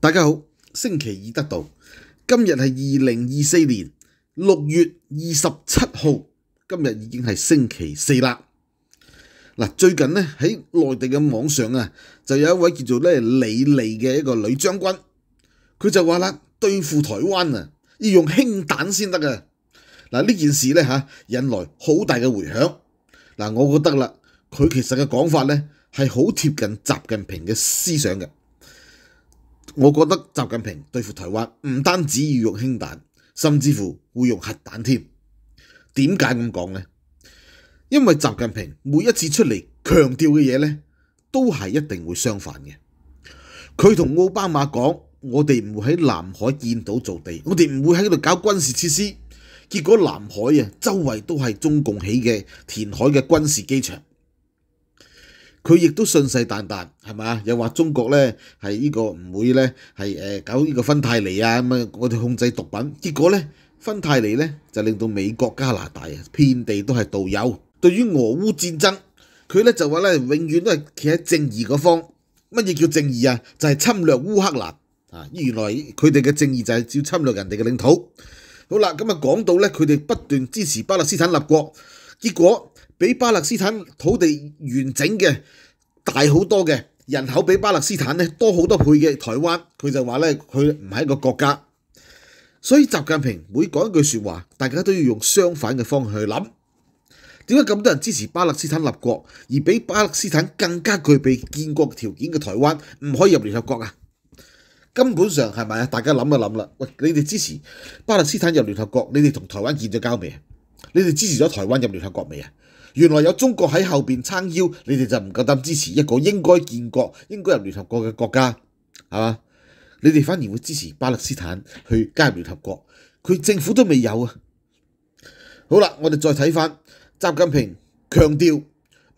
大家好，星期二得到今日系二零二四年六月二十七号，今日已经系星期四啦。嗱，最近咧喺内地嘅网上啊，就有一位叫做咧李莉嘅一个女将军，佢就话啦，对付台湾啊，要用氢弹先得嘅。嗱呢件事咧吓，引来好大嘅回响。嗱，我觉得啦，佢其实嘅讲法咧系好贴近习近平嘅思想嘅。我觉得习近平对付台湾唔单止要用輕弹，甚至乎会用核弹添。点解咁讲呢？因为习近平每一次出嚟强调嘅嘢呢，都系一定会相反嘅。佢同奥巴马讲，我哋唔喺南海建到造地，我哋唔会喺度搞军事设施。结果南海啊，周围都系中共起嘅填海嘅军事機場。佢亦都信誓旦旦，係嘛？又話中國咧係呢個唔會咧係搞呢個芬太尼啊咁啊！我哋控制毒品，結果咧芬太尼咧就令到美國加拿大啊遍地都係導遊。對於俄烏戰爭，佢咧就話咧永遠都係企喺正義嗰方。乜嘢叫正義啊？就係侵略烏克蘭啊！原來佢哋嘅正義就係要侵略人哋嘅領土。好啦，咁啊講到咧佢哋不斷支持巴勒斯坦立國，結果。比巴勒斯坦土地完整嘅大好多嘅人口，比巴勒斯坦咧多好多倍嘅台湾，佢就话咧佢唔系一个国家。所以習近平每講一句说話，大家都要用相反嘅方向去諗。點解咁多人支持巴勒斯坦立國，而比巴勒斯坦更加具備建國條件嘅台灣唔可以入聯合國啊？根本上係咪啊？大家諗一諗啦。喂，你哋支持巴勒斯坦入聯合國，你哋同台灣建咗交未啊？你哋支持咗台灣入聯合國未啊？原來有中國喺後面撐腰，你哋就唔夠膽支持一個應該建國、應該入聯合國嘅國家，系嘛？你哋反而會支持巴勒斯坦去加入聯合國，佢政府都未有啊！好啦，我哋再睇翻習近平強調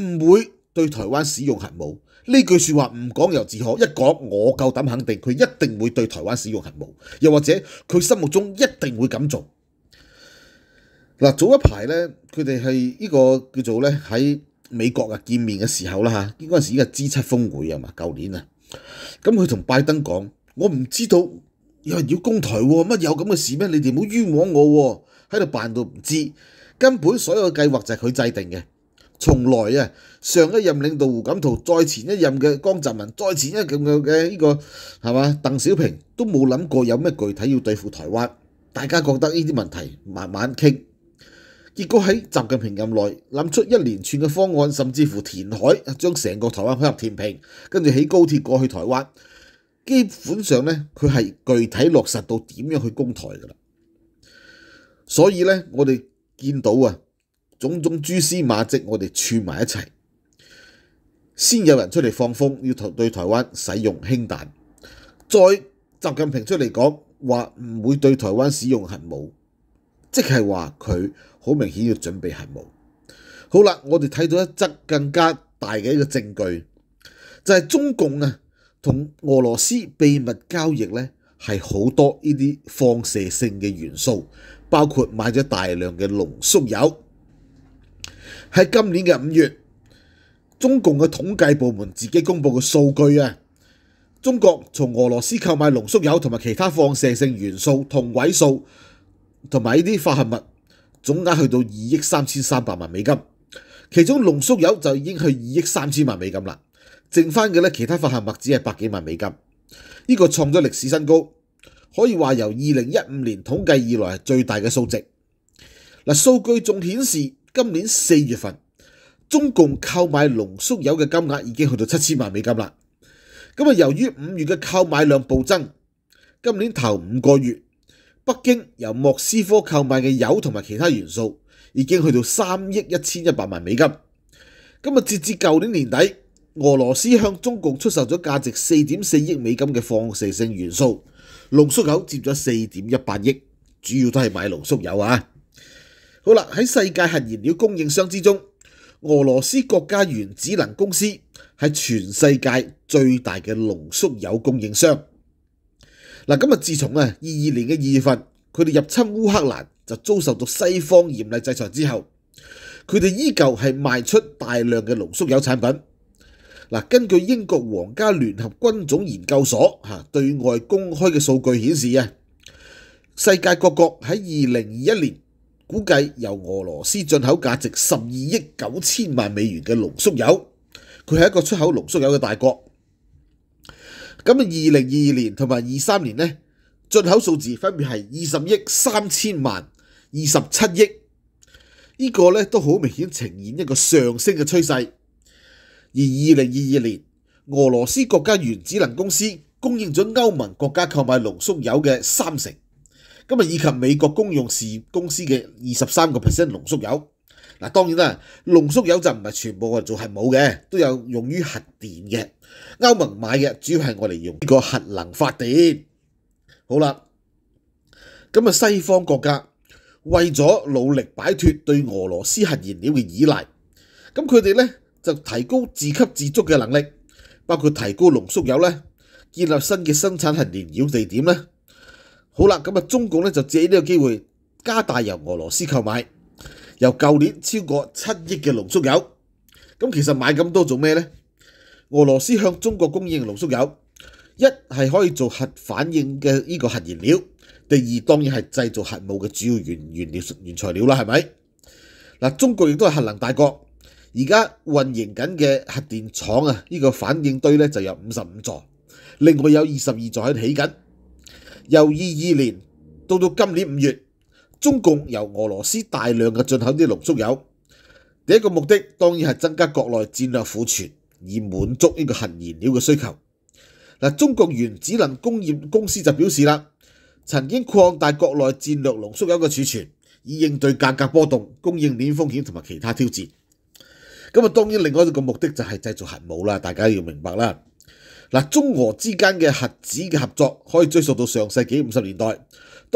唔會對台灣使用核武呢句说話，唔講又自可，一講我夠膽肯定佢一定會對台灣使用核武，又或者佢心目中一定會咁做。嗱，早一排咧，佢哋係呢個叫做咧喺美國啊見面嘅時候啦嚇。依嗰陣時已經係 G 七峰會啊嘛，舊年啊。咁佢同拜登講：我唔知道有人要攻台喎，乜有咁嘅事咩？你哋唔好冤枉我喎，喺度扮到唔知，根本所有嘅計劃就係佢制定嘅，從來啊上一任領導胡錦濤，再前一任嘅江澤民，再前一任嘅呢個係嘛？鄧小平都冇諗過有咩具體要對付台灣。大家覺得呢啲問題慢慢傾。结果喺习近平任内谂出一连串嘅方案，甚至乎填海，将成个台湾放入填平，跟住起高铁过去台湾。基本上呢，佢系具体落实到点样去攻台噶啦。所以呢，我哋见到啊，种种蛛丝马迹，我哋串埋一齐，先有人出嚟放风，要對对台湾使用氢弹。再习近平出嚟讲话，唔会对台湾使用核武。即係話佢好明顯要準備核武。好啦，我哋睇到一則更加大嘅一個證據，就係中共啊同俄羅斯秘密交易呢係好多呢啲放射性嘅元素，包括買咗大量嘅濃縮油。喺今年嘅五月，中共嘅統計部門自己公布嘅數據啊，中國從俄羅斯購買濃縮油同埋其他放射性元素同位素。同埋呢啲化合物總額去到二億三千三百万美金，其中浓缩油就已經去二億三千萬美金啦，剩翻嘅咧其他化合物只係百幾萬美金，呢個創咗歷史新高，可以話由二零一五年統計以來最大嘅數值。嗱，數據仲顯示今年四月份中共購買浓缩油嘅金額已經去到七千萬美金啦，咁啊由於五月嘅購買量暴增，今年頭五個月。北京由莫斯科购买嘅油同埋其他元素已经去到三亿一千一百万美金。今日截至旧年年底，俄罗斯向中共出售咗价值四点四亿美金嘅放射性元素浓缩油佔咗四点一八亿，主要都系买浓缩油啊！好啦，喺世界核燃料供应商之中，俄罗斯国家原子能公司系全世界最大嘅浓缩油供应商。嗱，今日自從啊二二年嘅二月份，佢哋入侵烏克蘭就遭受到西方嚴厲制裁之後，佢哋依舊係賣出大量嘅濃縮油產品。嗱，根據英國皇家聯合軍種研究所嚇對外公開嘅數據顯示啊，世界各國喺二零二一年估計由俄羅斯進口價值十二億九千萬美元嘅濃縮油，佢係一個出口濃縮油嘅大國。咁二零二二年同埋二三年呢，进口数字分别系二十亿三千万、二十七亿，呢个呢都好明显呈现一个上升嘅趋势。而二零二二年，俄罗斯国家原子能公司供应咗欧盟国家购买浓缩油嘅三成，咁啊以及美国公用事业公司嘅二十三个 percent 浓缩油。嗱，當然啦，濃縮油就唔係全部我哋做，係冇嘅，都有用於核電嘅。歐盟買嘅主要係我哋用呢個核能發電。好啦，咁啊，西方國家為咗努力擺脱對俄羅斯核燃料嘅依賴，咁佢哋咧就提高自給自足嘅能力，包括提高濃縮油咧，建立新嘅生產核燃料地點咧。好啦，咁啊，中共咧就借呢個機會加大由俄羅斯購買。由舊年超過七億嘅濃縮油，咁其實買咁多做咩呢？俄羅斯向中國供應濃縮油，一係可以做核反應嘅呢個核燃料，第二當然係製造核武嘅主要原原料原材料啦，係咪？嗱，中國亦都係核能大國，而家運營緊嘅核電廠啊，呢個反應堆咧就有五十五座，另外有二十二座喺起緊，由二二年到到今年五月。中共由俄罗斯大量嘅进口啲浓缩油，第一个目的当然系增加国内战略库存，以满足呢个核燃料嘅需求。嗱，中国原子能工业公司就表示啦，曾经扩大国内战略浓缩油嘅储存，以应对价格波动、供应链风险同埋其他挑战。咁啊，当然另外一个目的就系制造核武啦，大家要明白啦。嗱，中俄之间嘅核子嘅合作可以追溯到上世纪五十年代。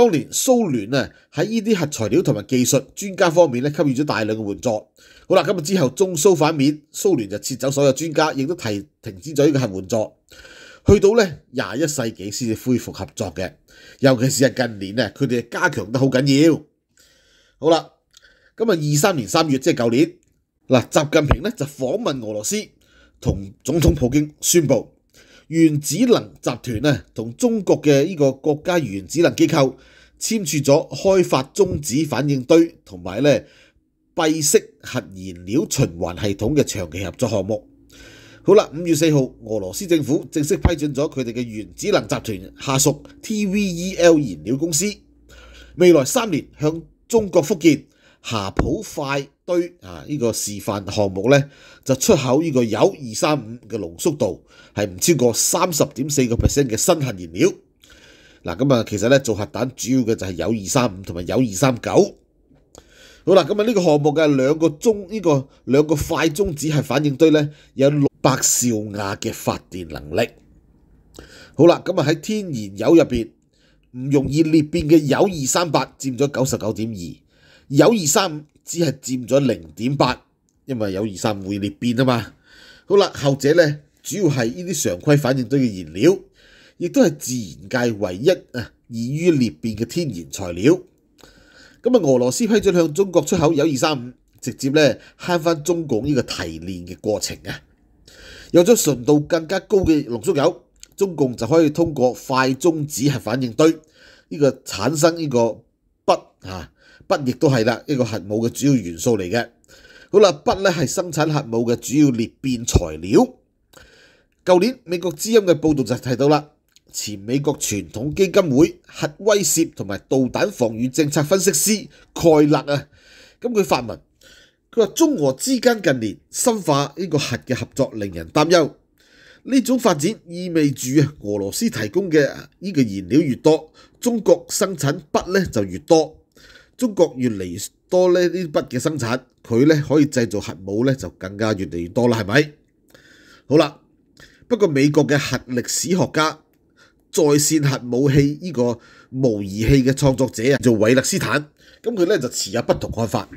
当年蘇聯啊喺呢啲核材料同埋技術專家方面咧給予咗大量嘅援助。好啦，咁啊之後中蘇反面，蘇聯就撤走所有專家，亦都提停止咗呢個核援助。去到咧廿一世紀先至恢復合作嘅，尤其是近年咧佢哋加強得好緊要。好啦，咁啊二三年三月即係舊年嗱，習近平咧就訪問俄羅斯，同總統普京宣布。原子能集團啊，同中國嘅呢個國家原子能機構簽署咗開發中子反應堆同埋咧閉式核燃料循環系統嘅長期合作項目。好啦，五月四號，俄羅斯政府正式批准咗佢哋嘅原子能集團下屬 TVEL 燃料公司未來三年向中國福建霞浦快。堆啊！呢個示範項目呢，就出口呢個有二三五嘅濃縮度係唔超過三十點四個 percent 嘅新型燃料嗱。咁啊，其實呢，做核彈主要嘅就係有二三五同埋有二三九。好啦，咁啊呢個項目嘅兩個中呢個兩個快中子核反應堆呢，有六百兆瓦嘅發電能力。好啦，咁啊喺天然油入面，唔容易裂變嘅有二三八佔咗九十九點二，有二三五。只係佔咗零點八，因為有二三五裂變啊嘛。好啦，後者咧主要係呢啲常規反應堆嘅燃料，亦都係自然界唯一啊易於裂變嘅天然材料。咁啊，俄羅斯批准向中國出口有二三五，直接咧慳翻中共呢個提煉嘅過程啊。有咗純度更加高嘅濃縮油，中共就可以通過快中子核反應堆呢個產生呢個不啊。筆亦都系啦，一个核武嘅主要元素嚟嘅。好啦，筆咧系生产核武嘅主要裂变材料。旧年美国知音嘅报道就提到啦，前美国传统基金会核威慑同埋导弹防御政策分析师盖勒啊，咁佢发文，佢话中俄之间近年深化呢个核嘅合作令人担忧。呢种发展意味住啊，俄罗斯提供嘅呢个燃料越多，中国生产筆咧就越多。中國越嚟越多呢啲筆嘅生產，佢咧可以製造核武咧就更加越嚟越多啦，係咪？好啦，不過美國嘅核歷史學家在線核武器呢個模擬器嘅創作者啊，做韋勒斯坦，咁佢咧就持有不同看法。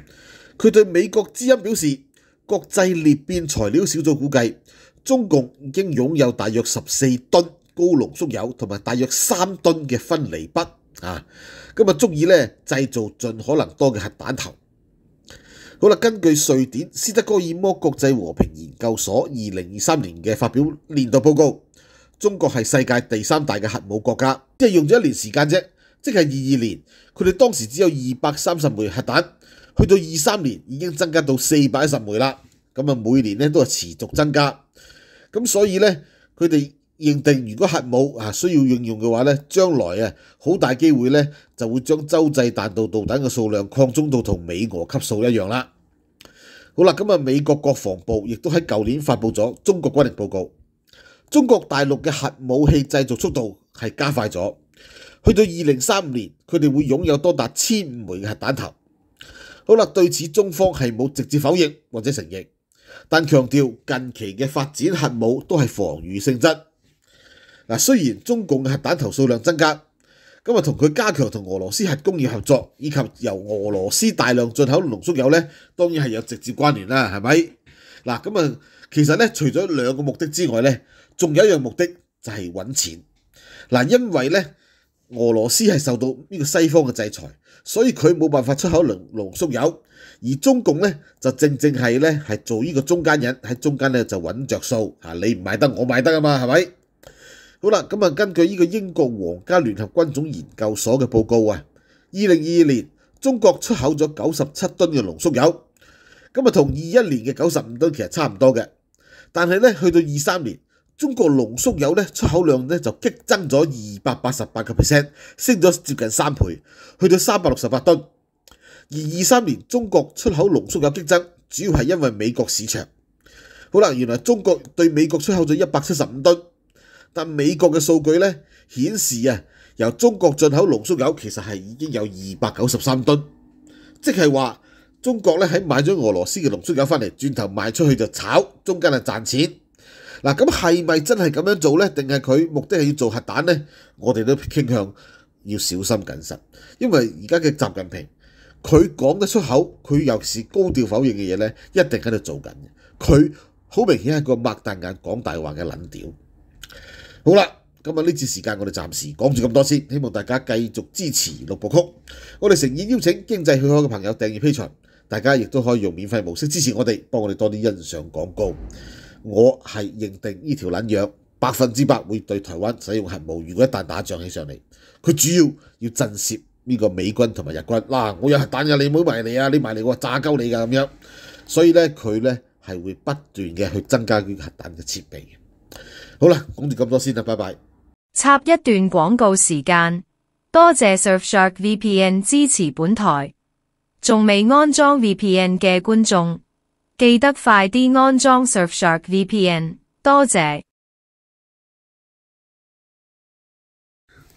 佢對美國之音表示，國際裂變材料小組估計，中共已經擁有大約十四噸高濃縮油同埋大約三噸嘅分離筆。啊，咁啊，足以咧製造盡可能多嘅核彈頭。好啦，根據瑞典斯德哥爾摩國際和平研究所二零二三年嘅發表年度報告，中國係世界第三大嘅核武國家。即係用咗一年時間啫，即係二二年，佢哋當時只有二百三十枚核彈，去到二三年已經增加到四百一十枚啦。咁啊，每年咧都係持續增加。咁所以咧，佢哋。認定，如果核武啊需要應用嘅話咧，將來啊好大機會咧就會將洲際彈道導彈嘅數量擴充到同美俄級數一樣啦。好啦，咁啊美國國防部亦都喺舊年發布咗中國軍力報告，中國大陸嘅核武器製造速度係加快咗，去到二零三五年佢哋會擁有多達千五枚嘅核彈頭。好啦，對此中方係冇直接否認或者承認，但強調近期嘅發展核武都係防禦性質。嗱，雖然中共核彈頭數量增加，咁啊同佢加強同俄羅斯核工業合作，以及由俄羅斯大量進口濃縮油咧，當然係有直接關聯啦，係咪？嗱，咁啊，其實咧除咗兩個目的之外咧，仲有一樣目的就係揾錢。嗱，因為咧俄羅斯係受到呢個西方嘅制裁，所以佢冇辦法出口濃濃縮油，而中共咧就正正係咧係做呢個中間人喺中間咧就揾着數你唔買得我買得啊嘛，係咪？好啦，咁啊，根據呢個英國皇家聯合軍種研究所嘅報告啊，二零二二年中國出口咗九十七噸嘅濃縮油，咁啊同二一年嘅九十五噸其實差唔多嘅，但係咧去到二三年，中國濃縮油咧出口量咧就激增咗二百八十八個 percent，升咗接近三倍，去到三百六十八噸。而二三年中國出口濃縮油激增，主要係因為美國市場。好啦，原來中國對美國出口咗一百七十五噸。但美國嘅數據咧顯示啊，由中國進口濃縮油其實係已經有二百九十三噸，即係話中國咧喺買咗俄羅斯嘅濃縮油翻嚟，轉頭賣出去就炒，中間啊賺錢嗱。咁係咪真係咁樣做咧？定係佢目的係要做核彈咧？我哋都傾向要小心謹慎，因為而家嘅習近平佢講得出口，佢又是高調否認嘅嘢咧，一定喺度做緊。佢好明顯係個擘大眼講大話嘅撚屌。好啦，今日呢次時間我哋暫時講住咁多先，希望大家繼續支持六部曲。我哋誠意邀請經濟向可嘅朋友訂義披場，大家亦都可以用免費模式支持我哋，幫我哋多啲欣賞廣告。我係認定呢條撚樣百分之百會對台灣使用核武。如果一旦打仗起上嚟，佢主要要震攝呢個美軍同埋日軍嗱，我有核彈有你唔好埋嚟啊，你埋嚟我炸鳩你噶咁樣。所以咧，佢咧係會不斷嘅去增加佢核彈嘅設備。好啦，讲住咁多先啦，拜拜。插一段广告时间，多谢 Surfshark VPN 支持本台。仲未安装 VPN 嘅观众，记得快啲安装 Surfshark VPN。多谢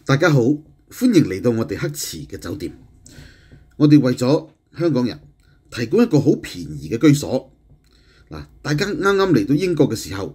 大家好，欢迎嚟到我哋黑池嘅酒店。我哋为咗香港人提供一个好便宜嘅居所嗱。大家啱啱嚟到英国嘅时候。